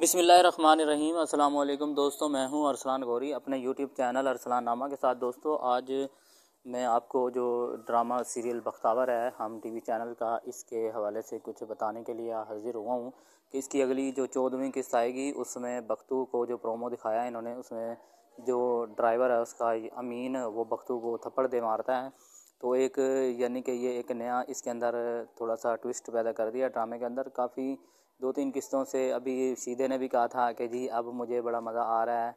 बिसमीम अल्लाम दोस्तों मैं हूं अरसलान गौरी अपने यूट्यूब चैनल अरसलान नामा के साथ दोस्तों आज मैं आपको जो ड्रामा सीरियल बख्तावर है हम टीवी चैनल का इसके हवाले से कुछ बताने के लिए हाजिर हुआ हूँ कि इसकी अगली जो चौदहवीं किस्त आएगी उसमें बख्तू को जो प्रोमो दिखाया इन्होंने उसमें जो ड्राइवर है उसका अमीन वो बख्तू को थप्पड़ दे मारता है तो एक यानी कि ये एक नया इसके अंदर थोड़ा सा ट्विस्ट पैदा कर दिया ड्रामे के अंदर काफ़ी दो तीन किस्तों से अभी सीधे ने भी कहा था कि जी अब मुझे बड़ा मज़ा आ रहा है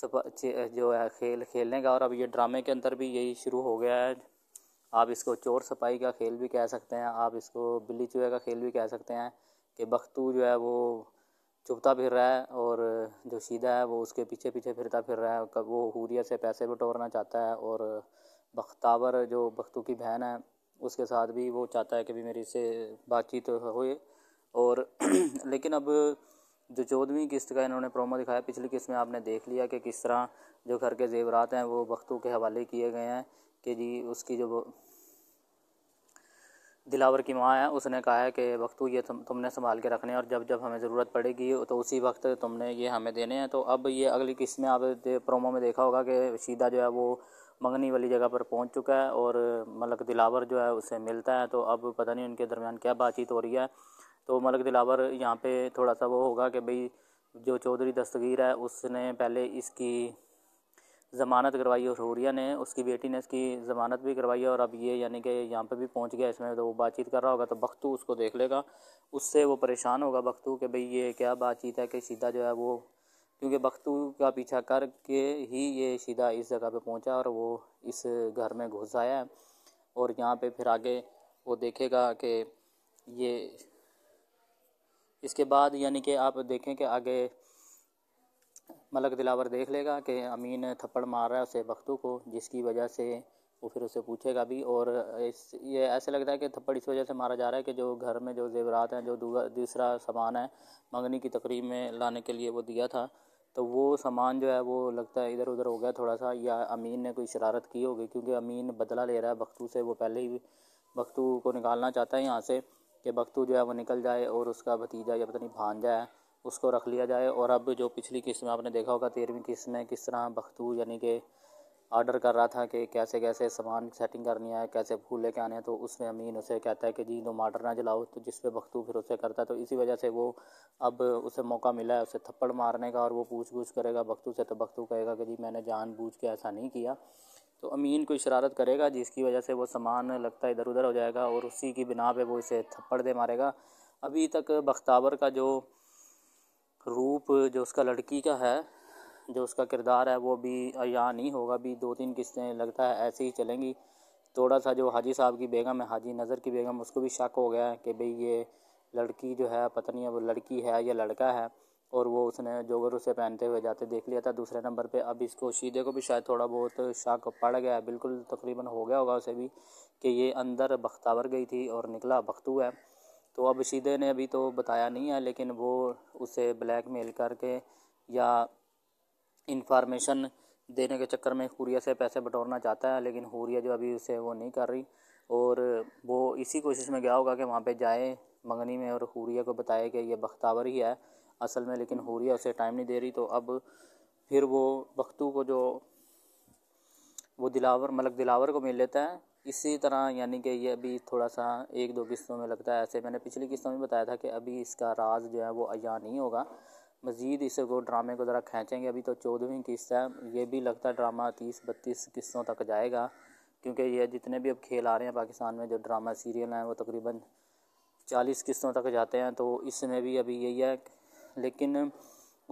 सब जो है खेल खेलने का और अब ये ड्रामे के अंदर भी यही शुरू हो गया है आप इसको चोर सपाई का खेल भी कह सकते हैं आप इसको बिल्ली चूहे का खेल भी कह सकते हैं कि बख्तू जो है वो चुपता फिर रहा है और जो सीधा है वो उसके पीछे पीछे फिरता फिर रहा है वो हुरिया से पैसे बटोरना चाहता है और बख्तावर जो बख्तू की बहन है उसके साथ भी वो चाहता है कि भी मेरी से बातचीत होए और लेकिन अब जो चौदहवीं किस्त का इन्होंने प्रोमो दिखाया पिछली किस्त में आपने देख लिया कि किस तरह जो घर के जेवरात हैं वो बख्तू के हवाले किए गए हैं कि जी उसकी जो दिलावर की माँ है उसने कहा है कि बख्तू ये तुम तुमने संभाल के रखने और जब जब हमें ज़रूरत पड़ेगी तो उसी वक्त तुमने ये हमें देने हैं तो अब ये अगली किस्त में आप प्रोमो में देखा होगा कि शीदा जो है वो मंगनी वाली जगह पर पहुंच चुका है और मलक दिलावर जो है उससे मिलता है तो अब पता नहीं उनके दरमियान क्या बातचीत हो रही है तो मलक दिलावर यहाँ पे थोड़ा सा वो होगा कि भाई जो चौधरी दस्तगीर है उसने पहले इसकी ज़मानत करवाई और हुरिया ने उसकी बेटी ने इसकी ज़मानत भी करवाई है और अब ये यानी कि यहाँ पे भी पहुँच गया इसमें तो वो बातचीत कर रहा होगा तो बख्तू उसको देख लेगा उससे वो परेशान होगा बख्तू कि भाई ये क्या बातचीत है कि सीधा जो है वो क्योंकि बख्तू का पीछा करके ही ये सीधा इस जगह पे पहुंचा और वो इस घर में घुस आया और यहाँ पे फिर आगे वो देखेगा कि ये इसके बाद यानी कि आप देखें कि आगे मलक दिलावर देख लेगा कि अमीन थप्पड़ मार रहा है उसे बख्तू को जिसकी वजह से वो फिर उसे पूछेगा भी और इस ये ऐसे लगता है कि थप्पड़ इस वजह से मारा जा रहा है कि जो घर में जो जेवरात हैं जो दूसरा सामान है मंगनी की तकरीब में लाने के लिए वो दिया था तो वो सामान जो है वो लगता है इधर उधर हो गया थोड़ा सा या अमीन ने कोई शरारत की होगी क्योंकि अमीन बदला ले रहा है बख्तू से वो पहले ही बख्तू को निकालना चाहता है यहाँ से कि बख्तू जो है वो निकल जाए और उसका भतीजा या पता नहीं भांजा है उसको रख लिया जाए और अब जो पिछली किस्त में आपने देखा होगा तेरहवीं किस्त में किस तरह बख्तू यानी कि ऑर्डर कर रहा था कि कैसे कैसे सामान सेटिंग करनी है कैसे फूल लेके आने हैं तो उसमें अमीन उसे कहता है कि जी मोटर ना जलाओ तो जिस पे बख्तू फिर उसे करता है तो इसी वजह से वो अब उसे मौका मिला है उसे थप्पड़ मारने का और वो पूछ पूछ करेगा बख्तू से तो बख्तू कहेगा कि जी मैंने जान बूझ के ऐसा नहीं किया तो अमीन कोई शरारत करेगा जिसकी वजह से वो सामान लगता है इधर उधर हो जाएगा और उसी की बिना पर वो इसे थप्पड़ दे मारेगा अभी तक बख्तावर का जो रूप जो उसका लड़की का है जो उसका किरदार है वो भी यहाँ नहीं होगा भी दो तीन किस्तें लगता है ऐसे ही चलेंगी थोड़ा सा जो हाजी साहब की बेगम है हाजी नज़र की बेगम उसको भी शक हो गया है कि भाई ये लड़की जो है पता नहीं अब लड़की है या लड़का है और वो उसने जोगर उसे पहनते हुए जाते देख लिया था दूसरे नंबर पे अब इसको शीदे को भी शायद थोड़ा बहुत शक पड़ गया बिल्कुल तकरीबन हो गया होगा उसे भी कि ये अंदर बख्तावर गई थी और निकला बख्तू है तो अब शीदे ने अभी तो बताया नहीं है लेकिन वो उसे ब्लैक मेल करके या इंफॉर्मेशन देने के चक्कर में हुरिया से पैसे बटोरना चाहता है लेकिन हुरिया जो अभी उसे वो नहीं कर रही और वो इसी कोशिश में गया होगा कि वहाँ पे जाए मंगनी में और हुरिया को बताए कि ये बख्तावर ही है असल में लेकिन हुरिया उसे टाइम नहीं दे रही तो अब फिर वो बख्तू को जो वो दिलावर मलक दिलावर को मिल लेता है इसी तरह यानी कि ये अभी थोड़ा सा एक दो किस्तों में लगता है ऐसे मैंने पिछली किस्तों में बताया था कि अभी इसका राज जो है वो अया नहीं होगा मज़ीद इस को ड्रामे को ज़रा खींचेंगे अभी तो चौदहवीं किस्त है ये भी लगता है ड्रामा तीस बत्तीस किस्तों तक जाएगा क्योंकि ये जितने भी अब खेल आ रहे हैं पाकिस्तान में जो ड्रामा सीरियल हैं वो तकरीबन चालीस किस्तों तक जाते हैं तो इसमें भी अभी यही है लेकिन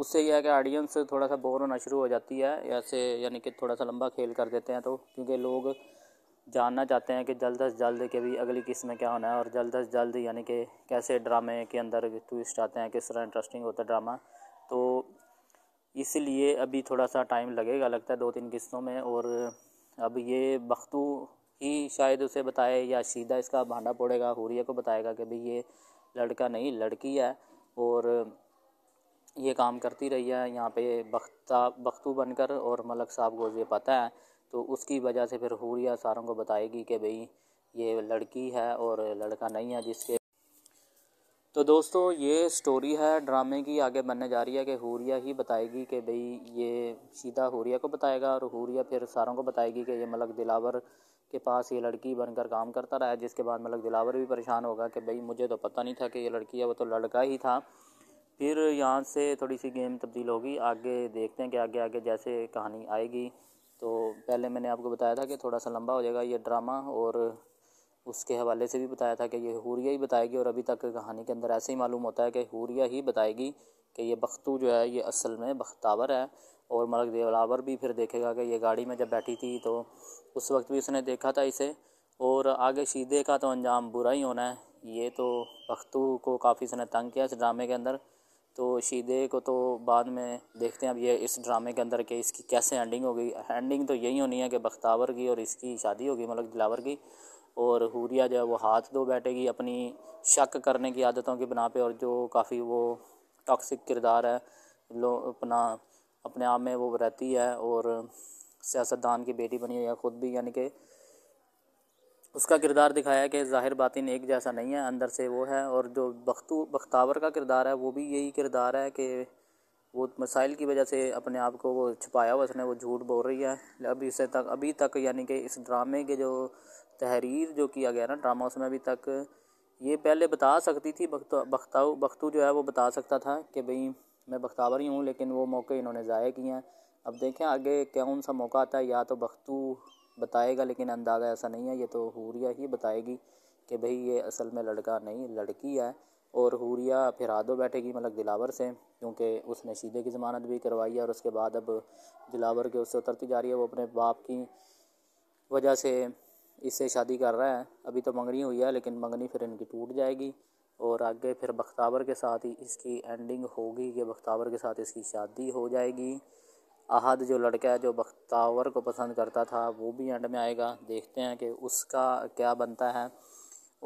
उससे यह है कि ऑडियंस थोड़ा सा बोर होना शुरू हो जाती है ऐसे यानी कि थोड़ा सा लंबा खेल कर देते हैं तो क्योंकि लोग जानना चाहते हैं कि जल्द अज जल्द के भी अगली किस्त में क्या होना है और जल्द अज जल्द यानी कि कैसे ड्रामे के अंदर ट्विस्ट आते हैं किस तरह इंटरेस्टिंग होता है ड्रामा तो इसलिए अभी थोड़ा सा टाइम लगेगा लगता है दो तीन किस्तों में और अब ये बख्तू ही शायद उसे बताए या सीधा इसका भांडा पड़ेगा हुरिया को बताएगा कि भाई ये लड़का नहीं लड़की है और ये काम करती रही है यहाँ पे बख्ता बख्तू बनकर और मलक साहब को ये पता है तो उसकी वजह से फिर हुरिया सारों को बताएगी कि भाई ये लड़की है और लड़का नहीं है जिसके तो दोस्तों ये स्टोरी है ड्रामे की आगे बनने जा रही है कि हुरिया ही बताएगी कि भई ये सीधा हुरिया को बताएगा और हुरिया फिर सारों को बताएगी कि ये मलक दिलावर के पास ये लड़की बनकर काम करता रहा है जिसके बाद मलक दिलावर भी परेशान होगा कि भाई मुझे तो पता नहीं था कि ये लड़की है वो तो लड़का ही था फिर यहाँ से थोड़ी सी गेम तब्दील होगी आगे देखते हैं कि आगे आगे जैसे कहानी आएगी तो पहले मैंने आपको बताया था कि थोड़ा सा लंबा हो जाएगा ये ड्रामा और उसके हवाले से भी बताया था कि ये हूरिया ही बताएगी और अभी तक कहानी के अंदर ऐसे ही मालूम होता है कि हूरिया ही बताएगी कि ये बख्तू जो है ये असल में बख्तावर है और मलक देवलावर भी फिर देखेगा कि ये गाड़ी में जब बैठी थी तो उस वक्त भी उसने देखा था इसे और आगे शीदे का तो अंजाम बुरा ही होना है ये तो बख्तू को काफ़ी उसने तंग किया इस ड्रामे के अंदर तो शीदे को तो बाद में देखते हैं अब ये इस ड्रामे के अंदर कि इसकी कैसे एंडिंग होगी एंडिंग तो यही होनी है कि बख्तावर की और इसकी शादी होगी मलक दिलावर की और हुरिया जो है वो हाथ धो बैठेगी अपनी शक करने की आदतों के बिना पे और जो काफ़ी वो टॉक्सिक किरदार है लो अपना अपने आप में वो रहती है और सियासतदान की बेटी बनी हुई है ख़ुद भी यानी कि उसका किरदार दिखाया है कि ज़ाहिर बातिन एक जैसा नहीं है अंदर से वो है और जो बख्तू बख्तावर का किरदार है वो भी यही किरदार है कि वो मसाइल की वजह से अपने आप को वो छुपाया हुआ उसने वो झूठ बोल रही है अभी से तक अभी तक यानी कि इस ड्रामे के जो तहरीर जो किया गया ना ड्रामा उसमें अभी तक ये पहले बता सकती थी बख्ताऊ बख्तू जो है वो बता सकता था कि भई मैं बख्तावर ही हूँ लेकिन वो मौके इन्होंने ज़ाय किए हैं अब देखें आगे कौन सा मौका आता है या तो बख्तू बताएगा लेकिन अंदाज़ा ऐसा नहीं है ये तो हूरिया ही बताएगी कि भई ये असल में लड़का नहीं लड़की है और हूरिया फिर आदो बैठेगी मतलब दिलावर से क्योंकि उसने शीदे की ज़मानत भी करवाई है और उसके बाद अब दिलावर के उससे उतरती जा रही है वो अपने बाप की वजह से इससे शादी कर रहा है अभी तो मंगनी हुई है लेकिन मंगनी फिर इनकी टूट जाएगी और आगे फिर बख्तावर के साथ ही इसकी एंडिंग होगी कि बख्तावर के साथ इसकी शादी हो जाएगी अहद जो लड़का है जो बख्तावर को पसंद करता था वो भी एंड में आएगा देखते हैं कि उसका क्या बनता है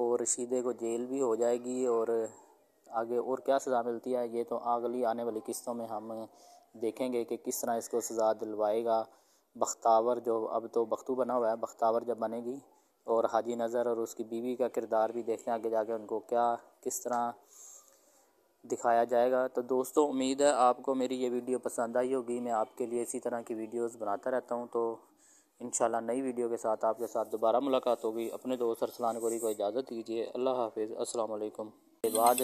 और रशीदे को जेल भी हो जाएगी और आगे और क्या सज़ा मिलती है ये तो अगली आने वाली किस्तों में हम देखेंगे कि किस तरह इसको सज़ा दिलवाएगा बख्तावर जो अब तो बख्तू बना हुआ है बख्तावर जब बनेगी और हाजी नज़र और उसकी बीवी का किरदार भी देखते हैं आगे जाके उनको क्या किस तरह दिखाया जाएगा तो दोस्तों उम्मीद है आपको मेरी ये वीडियो पसंद आई होगी मैं आपके लिए इसी तरह की वीडियोस बनाता रहता हूँ तो इन नई वीडियो के साथ आपके साथ दोबारा मुलाकात होगी अपने दोस्त अरसलान गोरी को इजाज़त दीजिए अल्लाह हाफिज़ असल बाद